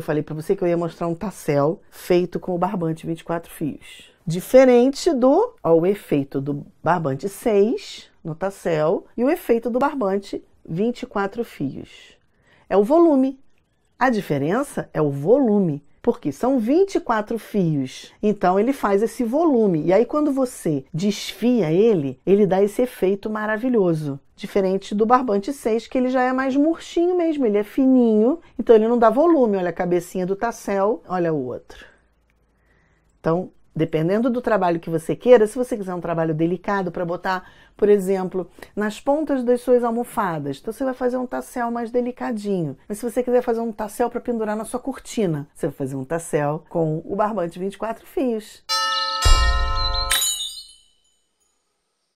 Eu falei para você que eu ia mostrar um tassel feito com o barbante 24 fios. Diferente do ó, o efeito do barbante 6 no tassel e o efeito do barbante 24 fios. É o volume. A diferença é o volume porque são 24 fios. Então ele faz esse volume. E aí quando você desfia ele, ele dá esse efeito maravilhoso. Diferente do barbante 6, que ele já é mais murchinho mesmo, ele é fininho, então ele não dá volume. Olha a cabecinha do tassel, olha o outro. Então, dependendo do trabalho que você queira, se você quiser um trabalho delicado para botar, por exemplo, nas pontas das suas almofadas, então você vai fazer um tassel mais delicadinho. Mas se você quiser fazer um tassel para pendurar na sua cortina, você vai fazer um tassel com o barbante 24 fios.